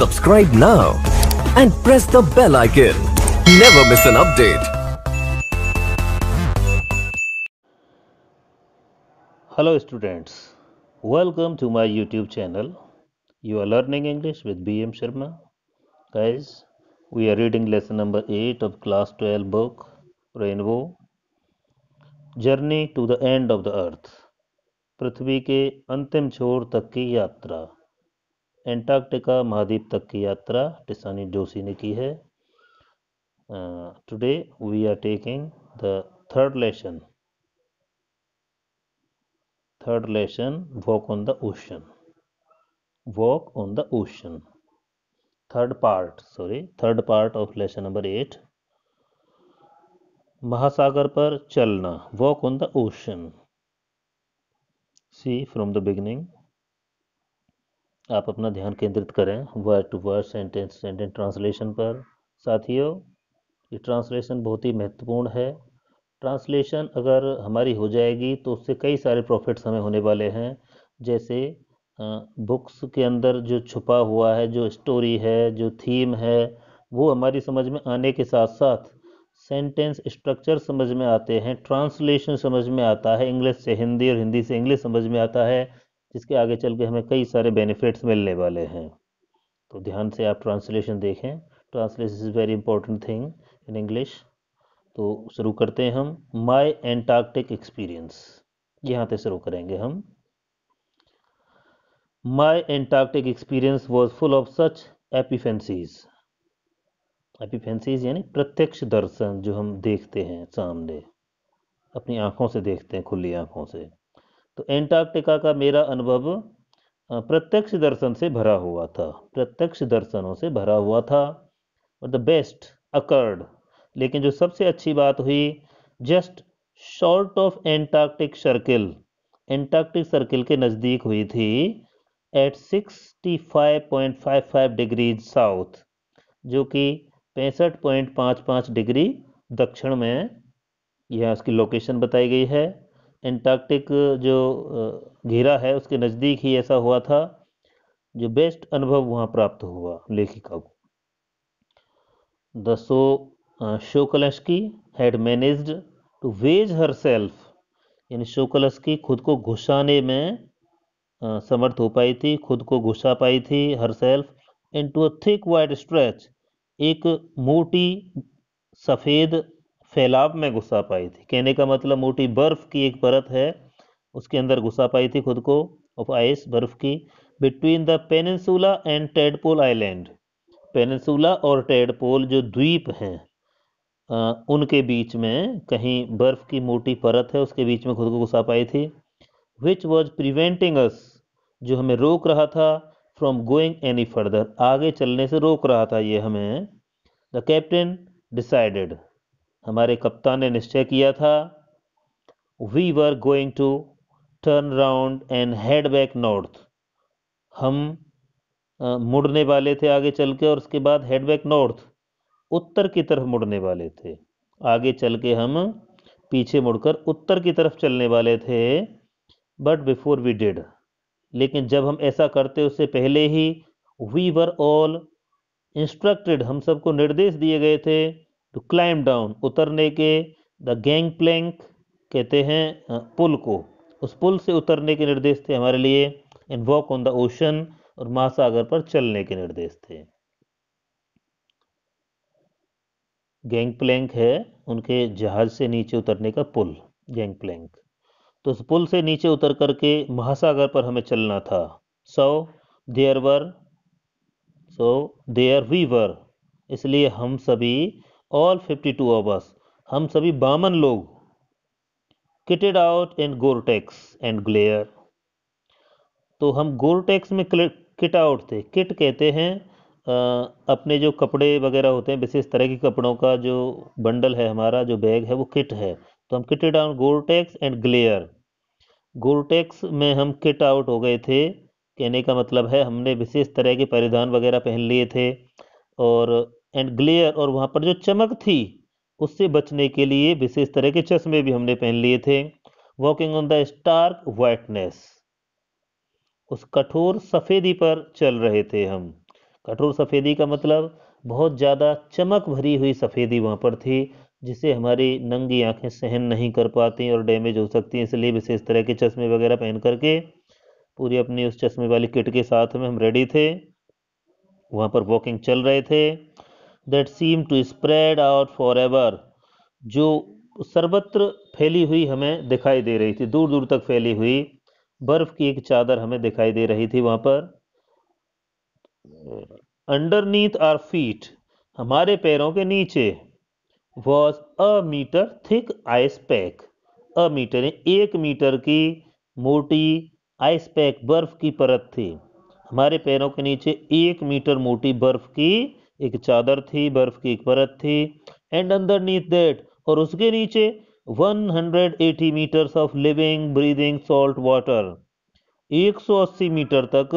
Subscribe now and press the bell icon. Never miss an update. Hello students. Welcome to my YouTube channel. You are learning English with BM Sharma. Guys, we are reading lesson number 8 of class 12 book Rainbow Journey to the end of the earth. पृथ्वी के अंतिम छोर तक की यात्रा Antarctica महाद्वीप तक की यात्रा टिसानी जोशी ने की है today we are taking the third lesson third lesson walk on the ocean walk on the ocean third part sorry third part of lesson number eight महासागर पर चलना walk on the ocean see from the beginning आप अपना ध्यान केंद्रित करें word to word sentence sentence translation पर साथियों ये ट्रांसलेशन बहुत ही महत्वपूर्ण है ट्रांसलेशन अगर हमारी हो जाएगी तो उससे कई सारे प्रॉफिट्स हमें होने वाले हैं जैसे बुक्स के अंदर जो छुपा हुआ है जो स्टोरी है जो थीम है वो हमारी समझ में आने के साथ साथ सेंटेंस स्ट्रक्चर समझ में आते हैं ट्रांसलेशन समझ में आता है इंग्लिश से हिंदी और हिंदी से इंग्लिश समझ में आता है जिसके आगे चल के हमें कई सारे बेनिफिट्स मिलने वाले हैं तो ध्यान से आप ट्रांसलेशन देखें translation is very important thing in English तो शुरू करते हैं हम माई एंटार्क्टिक एक्सपीरियंस यहाँ से शुरू करेंगे हम my Antarctic experience was full of such epiphanies epiphanies यानी प्रत्यक्ष दर्शन जो हम देखते हैं सामने अपनी आँखों से देखते हैं खुली आँखों से तो एंटार्क्टिका का मेरा अनुभव प्रत्यक्ष दर्शन से भरा हुआ था प्रत्यक्ष दर्शनों से भरा हुआ था और द बेस्ट अकर्ड लेकिन जो सबसे अच्छी बात हुई just short of Antarctic circle Antarctic circle के नज़दीक हुई थी एट 65.55 डिग्री साउथ जो कि पैंसठ पॉइंट डिग्री दक्षिण में यह उसकी लोकेशन बताई गई है एंटार्क्टिक जो घेरा है उसके नज़दीक ही ऐसा हुआ था जो बेस्ट अनुभव वहाँ प्राप्त हुआ लेखिका को so Shokalskiy had managed to wedge herself यानी शोकलस्की खुद को घुसाने में समर्थ हो पाई थी खुद को घुसा पाई थी herself into a thick wide stretch एक मोटी सफ़ेद सैलाब में गुस्सा पाई थी कहने का मतलब मोटी बर्फ की एक परत है उसके अंदर गुस्सा पाई थी खुद को ऑफ आइस बर्फ की between the peninsula and Tadpole Island peninsula और टेडपोल जो द्वीप हैं उनके बीच में कहीं बर्फ की मोटी परत है उसके बीच में खुद को घुसा पाई थी विच वॉज प्रिवेंटिंग अस जो हमें रोक रहा था फ्रॉम गोइंग एनी फर्दर आगे चलने से रोक रहा था ये हमें द कैप्टन डिसाइडेड हमारे कप्तान ने निश्चय किया था we were going to turn round and head back north हम मुड़ने वाले थे आगे चल के और उसके बाद हेड बैक नॉर्थ उत्तर की तरफ मुड़ने वाले थे आगे चल के हम पीछे मुड़कर उत्तर की तरफ चलने वाले थे बट बिफोर वी डिड लेकिन जब हम ऐसा करते उससे पहले ही वी वर ऑल इंस्ट्रक्टेड हम सबको निर्देश दिए गए थे टू क्लाइम डाउन उतरने के द गैंग प्लैंक कहते हैं हाँ, पुल को उस पुल से उतरने के निर्देश थे हमारे लिए and walk on the ocean और महासागर पर चलने के निर्देश थे गैंग प्लैंक है उनके जहाज से नीचे उतरने का पुल गैंग प्लैंक तो उस पुल से नीचे उतर करके महासागर पर हमें चलना था so there were so there we were इसलिए हम सभी all fifty two of us हम सभी बामन लोग kitted out in Goretex and glare तो हम गोरटेक्स में किट आउट थे किट कहते हैं आ, अपने जो कपड़े वगैरह होते हैं विशेष तरह के कपड़ों का जो बंडल है हमारा जो बैग है वो किट है तो हम kitted out Goretex and glare Goretex में हम किट आउट हो गए थे कहने का मतलब है हमने विशेष तरह के परिधान वगैरह पहन लिए थे और एंड ग्लेयर और वहाँ पर जो चमक थी उससे बचने के लिए विशेष तरह के चश्मे भी हमने पहन लिए थे walking on the stark whiteness उस कठोर सफ़ेदी पर चल रहे थे हम कठोर सफ़ेदी का मतलब बहुत ज़्यादा चमक भरी हुई सफ़ेदी वहाँ पर थी जिसे हमारी नंगी आंखें सहन नहीं कर पाती और डैमेज हो सकती हैं इसलिए विशेष तरह के चश्मे वगैरह पहन करके पूरी अपनी उस चश्मे वाली किट के साथ में हम रेडी थे वहाँ पर वॉकिंग चल रहे थे that seem to spread out forever जो सर्वत्र फैली हुई हमें दिखाई दे रही थी दूर दूर तक फैली हुई बर्फ की एक चादर हमें दिखाई दे रही थी वहां पर अंडरनीथ आर फीट हमारे पैरों के नीचे was a metre thick ice pack a metre एक मीटर की मोटी आइस पैक बर्फ की परत थी हमारे पैरों के नीचे एक मीटर मोटी बर्फ की एक चादर थी बर्फ की एक परत थी एंड अंदर नीथ दैट और उसके नीचे 180 metres of living breathing salt water 180 metre तक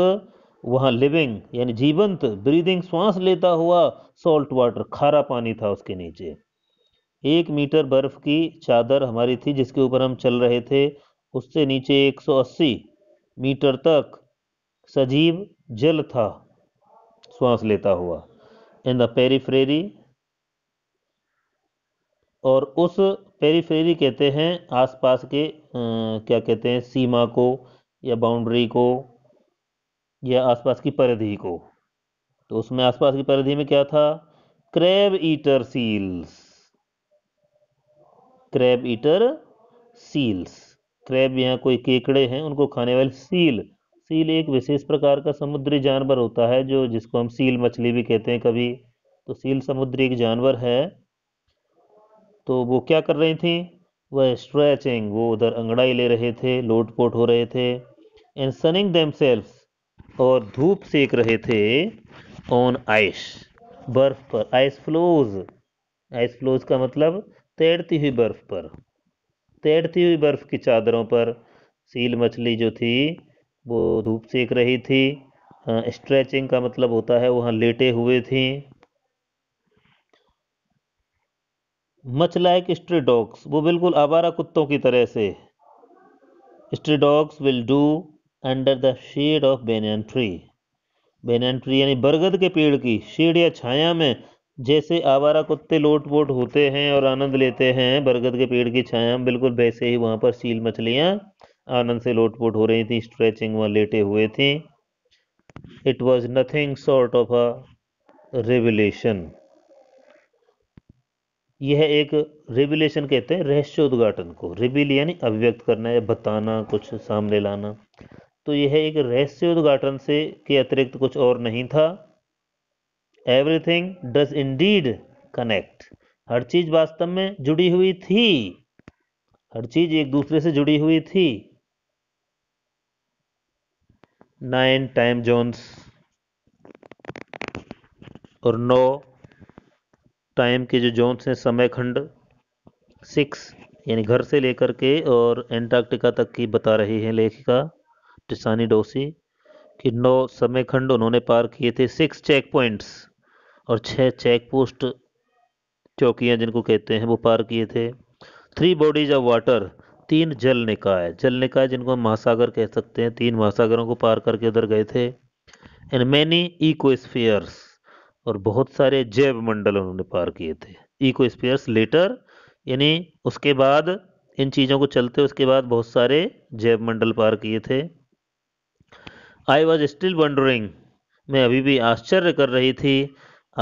वहाँ लिविंग यानी जीवंत ब्रीदिंग श्वास लेता हुआ सॉल्ट वाटर खारा पानी था उसके नीचे एक मीटर बर्फ की चादर हमारी थी जिसके ऊपर हम चल रहे थे उससे नीचे 180 मीटर तक सजीव जल था श्वास लेता हुआ इन द पेरीफ्रेरी और उस पेरीफ्रेरी कहते हैं आसपास के आ, क्या कहते हैं सीमा को या बाउंड्री को या आसपास की परिधि को तो उसमें आसपास की परिधि में क्या था crabeater seals crabeater seals crab यहाँ कोई केकड़े हैं उनको खाने वाले सील सील एक विशेष प्रकार का समुद्री जानवर होता है जो जिसको हम सील मछली भी कहते हैं कभी तो सील समुद्री एक जानवर है तो वो क्या कर रही थी वह स्ट्रेचिंग वो उधर अंगड़ाई ले रहे थे लोटपोट हो रहे थे एंड सनिंग देम और धूप सेक रहे थे ऑन आइस बर्फ पर आइस फ्लोज आइस फ्लोज का मतलब तैरती हुई बर्फ पर तैरती हुई बर्फ की चादरों पर सील मछली जो थी वो धूप सेक रही थी स्ट्रेचिंग का मतलब होता है वहाँ लेटे हुए थी मच लाइक स्ट्री डॉग्स वो बिल्कुल आवारा कुत्तों की तरह से stray dogs will do under the shade of banyan tree banyan tree यानी बरगद के पेड़ की शेड या छाया में जैसे आवारा कुत्ते लोट पोट होते हैं और आनंद लेते हैं बरगद के पेड़ की छाया में बिल्कुल वैसे ही वहाँ पर सील मछलियाँ आनंद से लोटपोट हो रही थी स्ट्रेचिंग व लेटे हुए थे it was nothing sort of a revelation यह एक रिविलेशन कहते हैं रहस्योद्घाटन को रिविल यानी अभिव्यक्त करना या बताना कुछ सामने लाना तो यह एक रहस्योद्घाटन से के अतिरिक्त कुछ और नहीं था एवरीथिंग डज इंडीड कनेक्ट हर चीज वास्तव में जुड़ी हुई थी हर चीज एक दूसरे से जुड़ी हुई थी नाइन टाइम जोन्स और नौ टाइम के जो जोन्स हैं समय खंड सिक्स यानी घर से लेकर के और एंटार्क्टिका तक की बता रही है लेखिका टिसानी डोसी कि नौ समय खंड उन्होंने पार किए थे सिक्स चेक पॉइंट्स और छह चेक पोस्ट चौकियाँ जिनको कहते हैं वो पार किए थे थ्री बॉडीज ऑफ वाटर तीन जल निकाय जल निकाय जिनको हम महासागर कह सकते हैं तीन महासागरों को पार करके उधर गए थे एंड मैनी इको और बहुत सारे जैव मंडल उन्होंने पार किए थे इको लेटर यानी उसके बाद इन चीज़ों को चलते उसके बाद बहुत सारे जैव मंडल पार किए थे आई वॉज स्टिल वंडरिंग मैं अभी भी आश्चर्य कर रही थी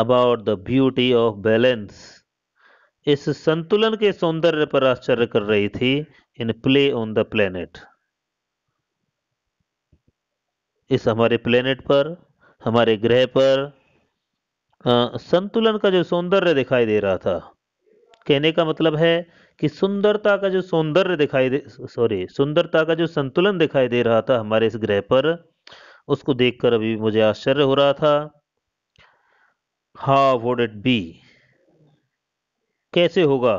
about the beauty of balance इस संतुलन के सौंदर्य पर आश्चर्य कर रही थी in play on the planet इस हमारे प्लेनेट पर हमारे ग्रह पर आ, संतुलन का जो सौंदर्य दिखाई दे रहा था कहने का मतलब है कि सुंदरता का जो सौंदर्य दिखाई दे सॉरी सुंदरता का जो संतुलन दिखाई दे रहा था हमारे इस ग्रह पर उसको देखकर अभी मुझे आश्चर्य हो रहा था हाउ वुड इट बी कैसे होगा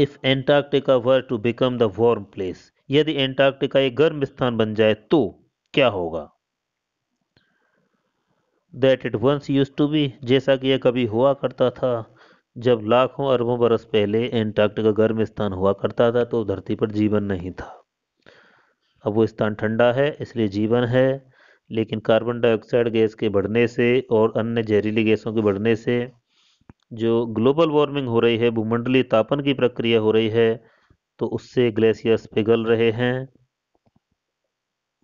if Antarctica were to become the warm place यदि एंटार्क्टिका एक गर्म स्थान बन जाए तो क्या होगा that it once used to be जैसा कि यह कभी हुआ करता था जब लाखों अरबों बरस पहले एंटार्क्टिका गर्म स्थान हुआ करता था तो धरती पर जीवन नहीं था अब वो स्थान ठंडा है इसलिए जीवन है लेकिन कार्बन डाइऑक्साइड गैस के बढ़ने से और अन्य जहरीली गैसों के बढ़ने से जो ग्लोबल वार्मिंग हो रही है भूमंडलीय तापन की प्रक्रिया हो रही है तो उससे ग्लेशियर्स पिघल रहे हैं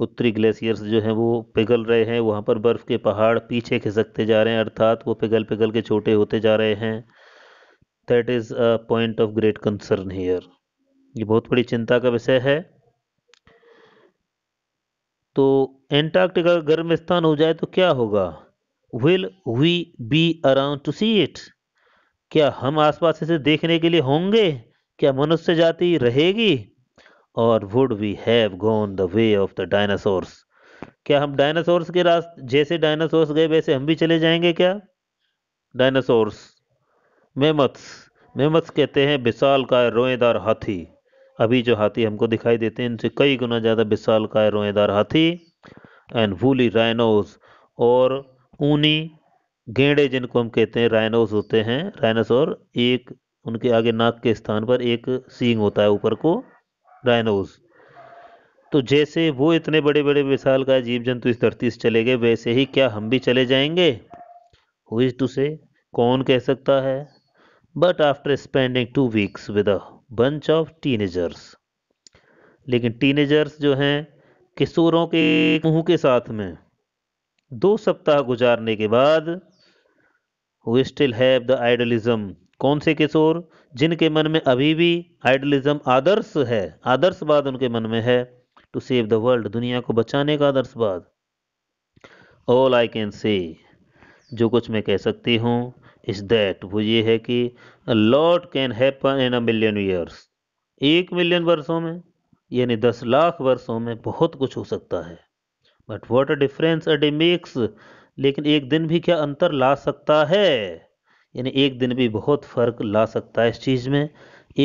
उत्तरी ग्लेशियर्स जो हैं वो पिघल रहे हैं वहाँ पर बर्फ़ के पहाड़ पीछे खिसकते जा रहे हैं अर्थात वो पिघल पिघल के छोटे होते जा रहे हैं that is a point of great concern here ये बहुत बड़ी चिंता का विषय है तो एंटार्क्टिका गर्म स्थान हो जाए तो क्या होगा will we be around to see it क्या हम आसपास इसे देखने के लिए होंगे क्या मनुष्य जाति रहेगी और would we have gone the way of the dinosaurs क्या हम डायनासोर्स के रास्ते जैसे डायनासोर्स गए वैसे हम भी चले जाएंगे क्या डायनासोर्स मेमथ्स मेमथ्स कहते हैं विशाल का रोएदार हाथी अभी जो हाथी हमको दिखाई देते हैं इनसे कई गुना ज़्यादा विशाल का रोएदार हाथी एंड वूली राइनोज और ऊनी गेंडे जिनको हम कहते हैं राइनोस होते हैं राइनासोर एक उनके आगे नाक के स्थान पर एक सींग होता है ऊपर को राइनोस तो जैसे वो इतने बड़े बड़े विशाल का जीव जंतु इस धरती से चले गए वैसे ही क्या हम भी चले जाएंगे हु इज टू से कौन कह सकता है but after spending two weeks with a bunch of teenagers लेकिन टीनेजर्स जो हैं किशोरों के मुंह के साथ में दो सप्ताह गुजारने के बाद we still have the idealism कौन से किशोर जिनके मन में अभी भी आइडलिज्म आदर्श है आदर्शवाद उनके मन में है टू सेव द वर्ल्ड दुनिया को बचाने का आदर्शवाद ऑल आई कैन से जो कुछ मैं कह सकती हूँ इज दैट वो ये है कि lot can happen in a million years एक मिलियन वर्षों में यानी दस लाख वर्षों में बहुत कुछ हो सकता है but what a difference day makes लेकिन एक दिन भी क्या अंतर ला सकता है यानी एक दिन भी बहुत फर्क ला सकता है इस चीज़ में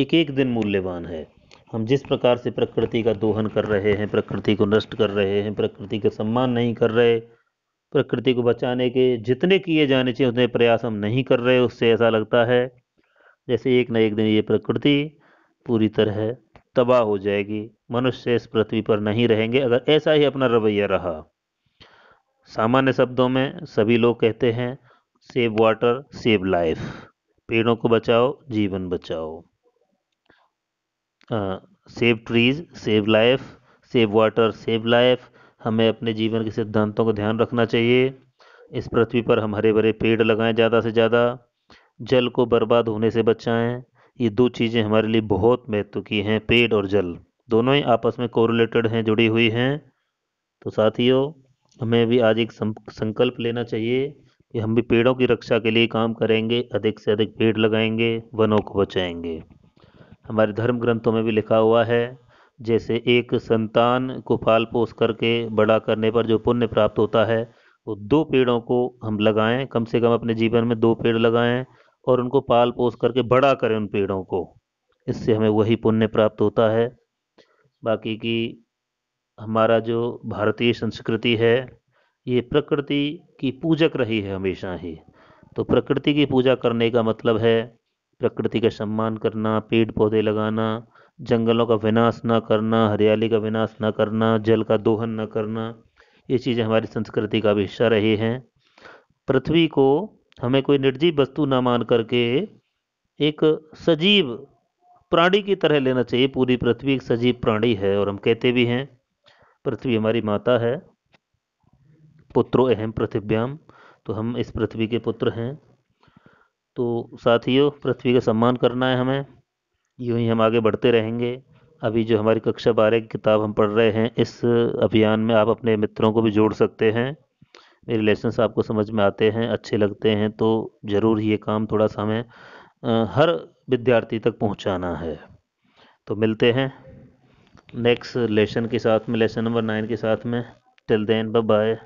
एक एक दिन मूल्यवान है हम जिस प्रकार से प्रकृति का दोहन कर रहे हैं प्रकृति को नष्ट कर रहे हैं प्रकृति का सम्मान नहीं कर रहे प्रकृति को बचाने के जितने किए जाने चाहिए उतने प्रयास हम नहीं कर रहे उससे ऐसा लगता है जैसे एक न एक दिन ये प्रकृति पूरी तरह तबाह हो जाएगी मनुष्य इस पृथ्वी पर नहीं रहेंगे अगर ऐसा ही अपना रवैया रहा सामान्य शब्दों में सभी लोग कहते हैं सेव वाटर सेव लाइफ पेड़ों को बचाओ जीवन बचाओ save trees save life save water save life हमें अपने जीवन के सिद्धांतों का ध्यान रखना चाहिए इस पृथ्वी पर हम हरे भरे पेड़ लगाएं ज़्यादा से ज़्यादा जल को बर्बाद होने से बचाएं ये दो चीज़ें हमारे लिए बहुत महत्व की हैं पेड़ और जल दोनों ही आपस में कोरिलेटेड हैं जुड़ी हुई हैं तो साथियों हमें भी आज एक संकल्प लेना चाहिए कि हम भी पेड़ों की रक्षा के लिए काम करेंगे अधिक से अधिक पेड़ लगाएंगे वनों को बचाएंगे हमारे धर्म ग्रंथों में भी लिखा हुआ है जैसे एक संतान को पाल पोस करके बड़ा करने पर जो पुण्य प्राप्त होता है वो दो पेड़ों को हम लगाएं कम से कम अपने जीवन में दो पेड़ लगाएं और उनको पाल पोस करके बड़ा करें उन पेड़ों को इससे हमें वही पुण्य प्राप्त होता है बाकी की हमारा जो भारतीय संस्कृति है ये प्रकृति की पूजक रही है हमेशा ही तो प्रकृति की पूजा करने का मतलब है प्रकृति का सम्मान करना पेड़ पौधे लगाना जंगलों का विनाश ना करना हरियाली का विनाश ना करना जल का दोहन ना करना ये चीज़ें हमारी संस्कृति का भी हिस्सा रही हैं पृथ्वी को हमें कोई निर्जीव वस्तु ना मान करके एक सजीव प्राणी की तरह लेना चाहिए पूरी पृथ्वी एक सजीव प्राणी है और हम कहते भी हैं पृथ्वी हमारी माता है पुत्रो अहम पृथ्व्याम तो हम इस पृथ्वी के पुत्र हैं तो साथियों पृथ्वी का सम्मान करना है हमें यूं ही हम आगे बढ़ते रहेंगे अभी जो हमारी कक्षा बारह की किताब हम पढ़ रहे हैं इस अभियान में आप अपने मित्रों को भी जोड़ सकते हैं मेरे लेसन्स आपको समझ में आते हैं अच्छे लगते हैं तो ज़रूर ये काम थोड़ा सा हमें हर विद्यार्थी तक पहुंचाना है तो मिलते हैं नेक्स्ट लेसन के साथ में लेसन नंबर नाइन के साथ में टिल देन बाय